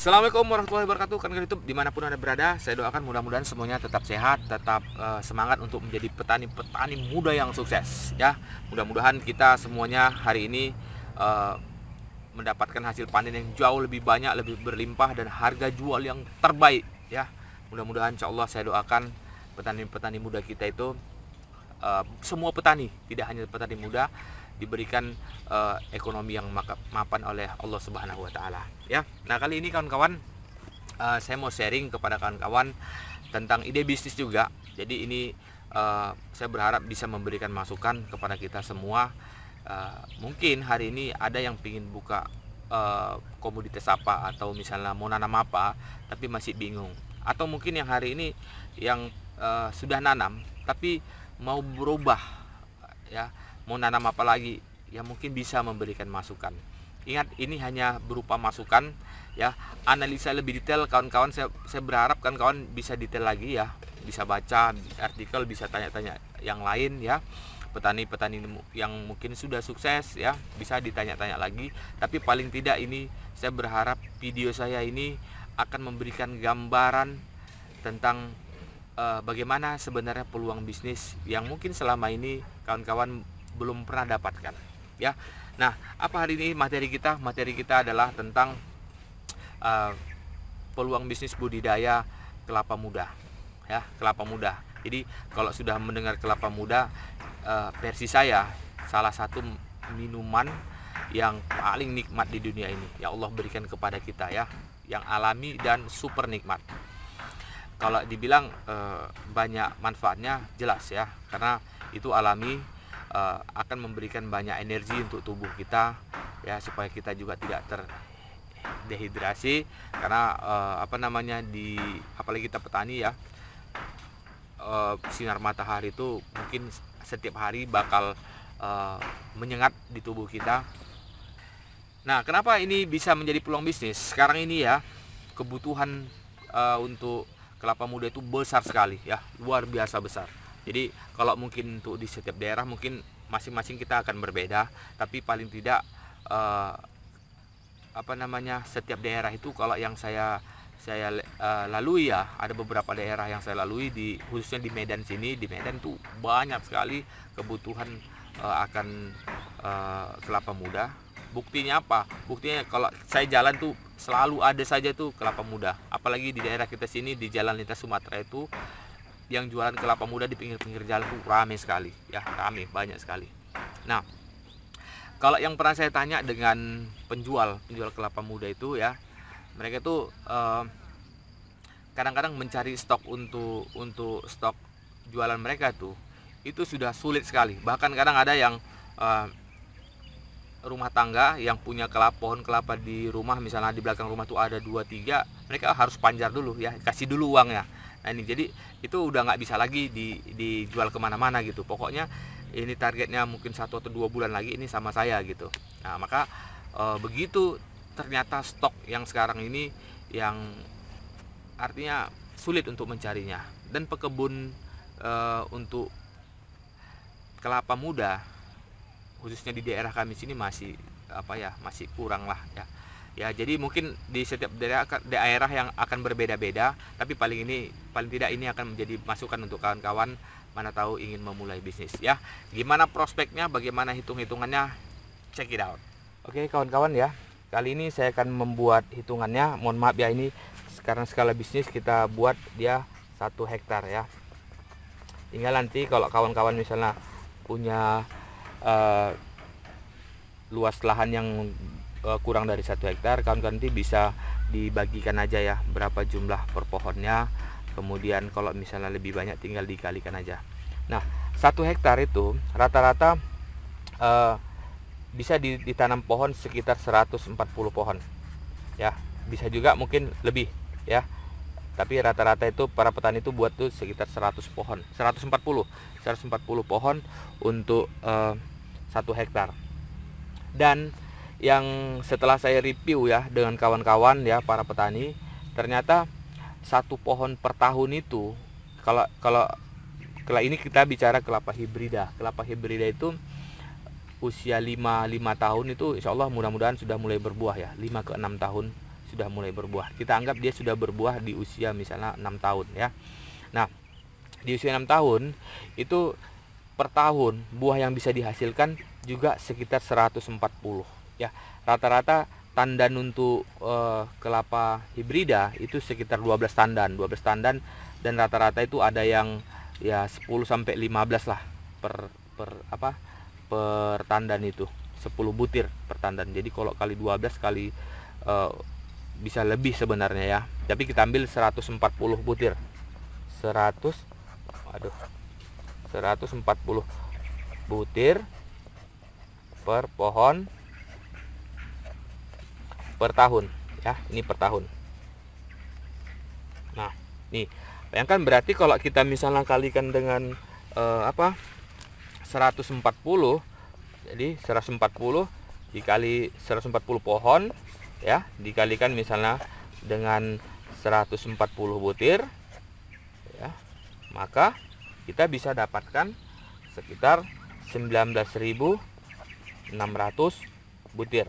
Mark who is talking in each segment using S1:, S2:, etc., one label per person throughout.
S1: Assalamualaikum warahmatullahi wabarakatuh kan YouTube dimanapun anda berada saya doakan mudah-mudahan semuanya tetap sehat tetap uh, semangat untuk menjadi petani-petani muda yang sukses ya mudah-mudahan kita semuanya hari ini uh, mendapatkan hasil panen yang jauh lebih banyak lebih berlimpah dan harga jual yang terbaik ya mudah-mudahan insya Allah saya doakan petani-petani muda kita itu uh, semua petani tidak hanya petani muda diberikan uh, ekonomi yang mapan oleh Allah Subhanahu wa taala ya. Nah, kali ini kawan-kawan uh, saya mau sharing kepada kawan-kawan tentang ide bisnis juga. Jadi ini uh, saya berharap bisa memberikan masukan kepada kita semua. Uh, mungkin hari ini ada yang ingin buka uh, komoditas apa atau misalnya mau nanam apa tapi masih bingung. Atau mungkin yang hari ini yang uh, sudah nanam tapi mau berubah ya mau nanam apa lagi ya mungkin bisa memberikan masukan ingat ini hanya berupa masukan ya analisa lebih detail kawan-kawan saya, saya berharap kan kawan bisa detail lagi ya bisa baca artikel bisa tanya-tanya yang lain ya petani-petani yang mungkin sudah sukses ya bisa ditanya-tanya lagi tapi paling tidak ini saya berharap video saya ini akan memberikan gambaran tentang uh, bagaimana sebenarnya peluang bisnis yang mungkin selama ini kawan-kawan belum pernah dapatkan ya nah apa hari ini materi kita materi kita adalah tentang uh, peluang bisnis budidaya kelapa muda ya kelapa muda jadi kalau sudah mendengar kelapa muda uh, versi saya salah satu minuman yang paling nikmat di dunia ini ya Allah berikan kepada kita ya yang alami dan super nikmat kalau dibilang e, banyak manfaatnya jelas ya karena itu alami Eh, akan memberikan banyak energi untuk tubuh kita ya supaya kita juga tidak terdehidrasi karena uh, apa namanya di apalagi kita petani ya uh, sinar matahari itu mungkin setiap hari bakal uh, menyengat di tubuh kita. Nah, kenapa ini bisa menjadi peluang bisnis? Sekarang ini ya kebutuhan uh, untuk kelapa muda itu besar sekali ya, luar biasa besar. Jadi kalau mungkin untuk di setiap daerah mungkin masing-masing kita akan berbeda, tapi paling tidak eh, apa namanya setiap daerah itu kalau yang saya saya uh, lalui ya ada beberapa daerah yang saya lalui di khususnya di Medan sini di Medan tuh banyak sekali kebutuhan uh, akan uh, kelapa muda buktinya apa buktinya kalau saya jalan tuh selalu ada saja tuh kelapa muda apalagi di daerah kita sini di jalan lintas Sumatera itu yang jualan kelapa muda di pinggir-pinggir jalan itu uh, rame sekali ya rame banyak sekali nah kalau yang pernah saya tanya dengan penjual penjual kelapa muda itu ya mereka itu kadang eh, kadang-kadang mencari stok untuk untuk stok jualan mereka tuh itu sudah sulit sekali bahkan kadang ada yang eh, rumah tangga yang punya kelapa pohon kelapa di rumah misalnya di belakang rumah tuh ada dua tiga mereka harus panjar dulu ya kasih dulu uangnya nah ini jadi itu udah nggak bisa lagi di, dijual kemana-mana gitu pokoknya ini targetnya mungkin satu atau dua bulan lagi ini sama saya gitu nah maka e, begitu ternyata stok yang sekarang ini yang artinya sulit untuk mencarinya dan pekebun e, untuk kelapa muda khususnya di daerah kami sini masih apa ya masih kurang lah ya ya jadi mungkin di setiap daerah daerah yang akan berbeda-beda tapi paling ini paling tidak ini akan menjadi masukan untuk kawan-kawan mana tahu ingin memulai bisnis ya gimana prospeknya bagaimana hitung-hitungannya check it out oke kawan-kawan ya kali ini saya akan membuat hitungannya mohon maaf ya ini karena skala bisnis kita buat dia satu hektar ya tinggal nanti kalau kawan-kawan misalnya punya uh, luas lahan yang uh, kurang dari satu hektar kawan-kawan nanti bisa dibagikan aja ya berapa jumlah per pohonnya kemudian kalau misalnya lebih banyak tinggal dikalikan aja nah satu hektar itu rata-rata uh, bisa ditanam pohon sekitar 140 pohon ya bisa juga mungkin lebih ya tapi rata-rata itu para petani itu buat tuh sekitar 100 pohon 140 140 pohon untuk uh, satu hektar dan yang setelah saya review ya dengan kawan-kawan ya para petani ternyata satu pohon per tahun itu kalau kalau kalau ini kita bicara kelapa hibrida kelapa hibrida itu usia 5, 5 tahun itu insyaallah mudah-mudahan sudah mulai berbuah ya 5 ke 6 tahun sudah mulai berbuah kita anggap dia sudah berbuah di usia misalnya 6 tahun ya nah di usia 6 tahun itu per tahun buah yang bisa dihasilkan juga sekitar 140 ya rata-rata tandan untuk uh, kelapa hibrida itu sekitar 12 tandan 12 tandan dan rata-rata itu ada yang ya 10 sampai 15 lah per per apa per tandan itu 10 butir per tandan jadi kalau kali 12 kali uh, bisa lebih sebenarnya ya tapi kita ambil 140 butir 100 aduh 140 butir per pohon per tahun ya ini per tahun nah nih bayangkan berarti kalau kita misalnya kalikan dengan eh, apa 140 jadi 140 dikali 140 pohon ya dikalikan misalnya dengan 140 butir ya maka kita bisa dapatkan sekitar 19.600 butir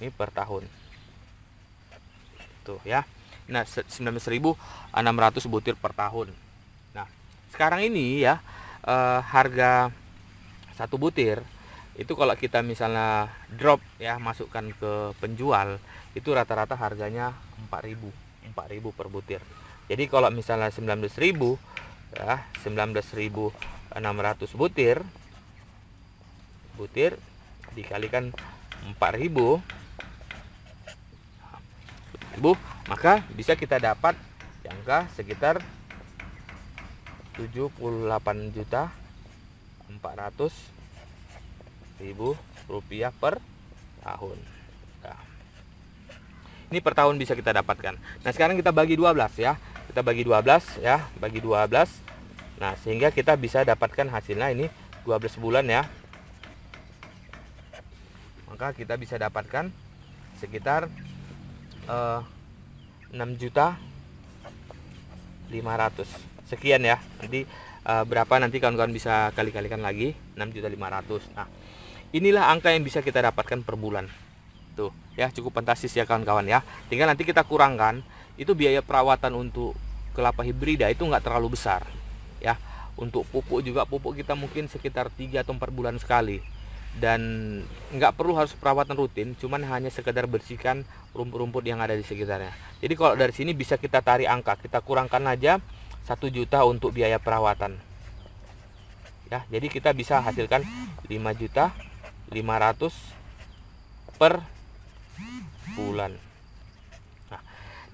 S1: ini per tahun tuh ya nah 19.600 butir per tahun nah sekarang ini ya eh, harga satu butir itu kalau kita misalnya drop ya masukkan ke penjual itu rata-rata harganya 4000 4000 per butir jadi kalau misalnya 19000 ya 19600 butir butir dikalikan 4000 Bu, maka bisa kita dapat angka sekitar 78 juta 400 ribu rupiah per tahun. Nah, ini per tahun bisa kita dapatkan. Nah, sekarang kita bagi 12 ya. Kita bagi 12 ya, bagi 12. Nah, sehingga kita bisa dapatkan hasilnya ini 12 bulan ya. Maka kita bisa dapatkan sekitar uh, eh, 6 juta 500 sekian ya nanti uh, berapa nanti kawan-kawan bisa kali-kalikan lagi 6 juta 500 nah inilah angka yang bisa kita dapatkan per bulan tuh ya cukup fantastis ya kawan-kawan ya tinggal nanti kita kurangkan itu biaya perawatan untuk kelapa hibrida itu nggak terlalu besar ya untuk pupuk juga pupuk kita mungkin sekitar 3 atau 4 bulan sekali dan nggak perlu harus perawatan rutin cuman hanya sekedar bersihkan rumput-rumput yang ada di sekitarnya jadi kalau dari sini bisa kita tarik angka kita kurangkan aja satu juta untuk biaya perawatan ya jadi kita bisa hasilkan 5 juta 500 per bulan nah,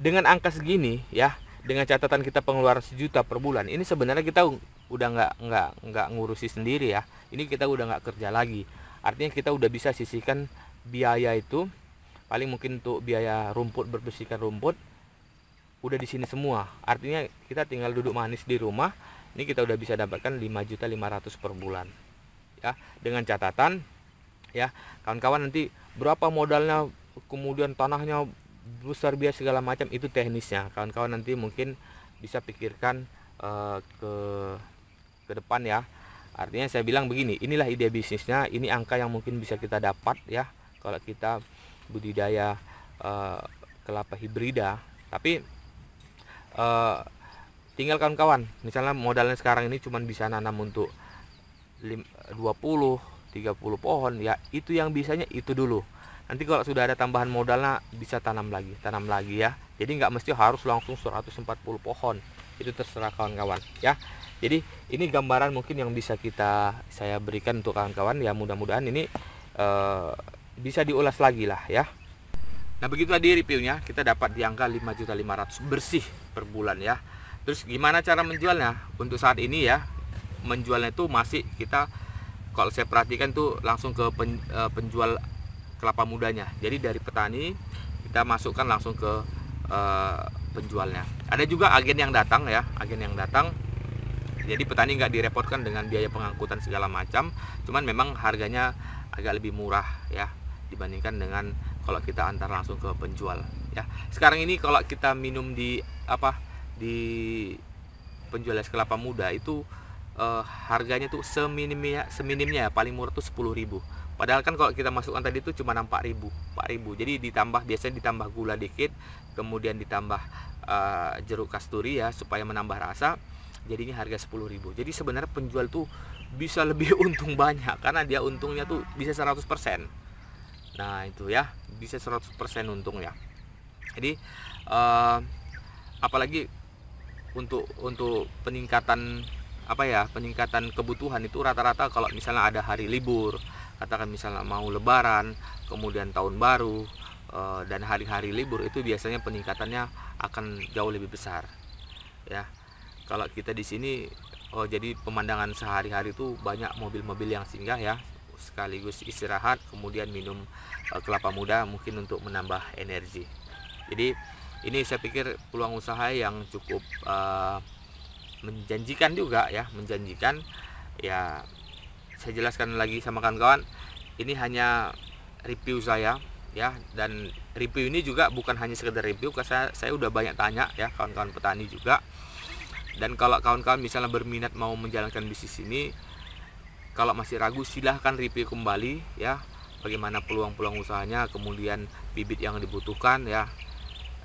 S1: dengan angka segini ya dengan catatan kita pengeluaran sejuta per bulan ini sebenarnya kita udah nggak nggak nggak ngurusi sendiri ya ini kita udah nggak kerja lagi artinya kita udah bisa sisihkan biaya itu paling mungkin untuk biaya rumput berbersihkan rumput udah di sini semua artinya kita tinggal duduk manis di rumah ini kita udah bisa dapatkan 5.500 per bulan ya dengan catatan ya kawan-kawan nanti berapa modalnya kemudian tanahnya besar biaya segala macam itu teknisnya kawan-kawan nanti mungkin bisa pikirkan uh, ke ke depan ya Artinya saya bilang begini, inilah ide bisnisnya, ini angka yang mungkin bisa kita dapat ya kalau kita budidaya uh, kelapa hibrida. Tapi uh, tinggal kawan-kawan, misalnya modalnya sekarang ini cuma bisa nanam untuk 20, 30 pohon ya, itu yang bisanya itu dulu. Nanti kalau sudah ada tambahan modalnya bisa tanam lagi, tanam lagi ya. Jadi nggak mesti harus langsung 140 pohon. Itu terserah kawan-kawan ya. Jadi ini gambaran mungkin yang bisa kita saya berikan untuk kawan-kawan ya mudah-mudahan ini uh, bisa diulas lagi lah ya. Nah begitu tadi reviewnya kita dapat di angka 5.500 bersih per bulan ya. Terus gimana cara menjualnya? Untuk saat ini ya menjualnya itu masih kita kalau saya perhatikan tuh langsung ke pen, uh, penjual kelapa mudanya. Jadi dari petani kita masukkan langsung ke uh, penjualnya. Ada juga agen yang datang ya, agen yang datang jadi petani nggak direpotkan dengan biaya pengangkutan segala macam cuman memang harganya agak lebih murah ya dibandingkan dengan kalau kita antar langsung ke penjual ya sekarang ini kalau kita minum di apa di penjual es kelapa muda itu eh, harganya tuh seminimnya seminimnya paling murah tuh sepuluh ribu. Padahal kan kalau kita masukkan tadi itu cuma ribu, 4000 ribu. Jadi ditambah biasanya ditambah gula dikit Kemudian ditambah uh, jeruk kasturi ya Supaya menambah rasa jadinya harga 10.000 jadi sebenarnya penjual tuh bisa lebih untung banyak karena dia untungnya tuh bisa 100% nah itu ya bisa 100% untung ya jadi uh, apalagi untuk untuk peningkatan apa ya peningkatan kebutuhan itu rata-rata kalau misalnya ada hari libur katakan misalnya mau lebaran kemudian tahun baru eh, dan hari-hari libur itu biasanya peningkatannya akan jauh lebih besar ya kalau kita di sini oh jadi pemandangan sehari-hari itu banyak mobil-mobil yang singgah ya sekaligus istirahat kemudian minum uh, kelapa muda mungkin untuk menambah energi jadi ini saya pikir peluang usaha yang cukup uh, menjanjikan juga ya menjanjikan ya saya jelaskan lagi sama kawan-kawan ini hanya review saya ya dan review ini juga bukan hanya sekedar review karena saya, saya udah banyak tanya ya kawan-kawan petani juga dan kalau kawan-kawan misalnya berminat mau menjalankan bisnis ini kalau masih ragu silahkan review kembali ya bagaimana peluang-peluang usahanya kemudian bibit yang dibutuhkan ya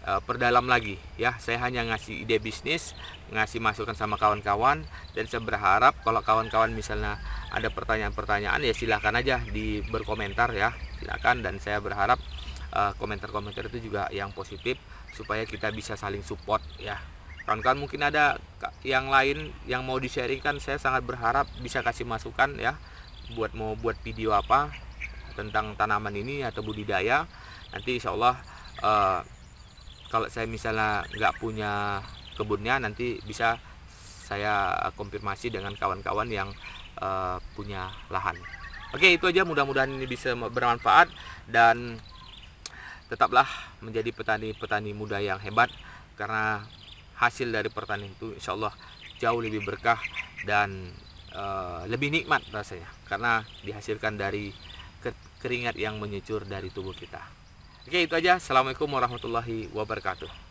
S1: e, perdalam lagi ya saya hanya ngasih ide bisnis ngasih masukan sama kawan-kawan dan saya berharap kalau kawan-kawan misalnya ada pertanyaan-pertanyaan ya silahkan aja di berkomentar ya silahkan dan saya berharap eh, komentar-komentar komentar -komentar itu juga yang positif supaya kita bisa saling support ya kawan-kawan mungkin ada yang lain yang mau di kan saya sangat berharap bisa kasih masukan ya buat mau buat video apa tentang tanaman ini atau budidaya nanti insya Allah uh, kalau saya misalnya nggak punya kebunnya nanti bisa saya konfirmasi dengan kawan-kawan yang uh, punya lahan oke itu aja mudah-mudahan ini bisa bermanfaat dan tetaplah menjadi petani-petani muda yang hebat karena hasil dari pertanian itu insya Allah jauh lebih berkah dan e, lebih nikmat rasanya karena dihasilkan dari keringat yang menyucur dari tubuh kita. Oke itu aja. Assalamualaikum warahmatullahi wabarakatuh.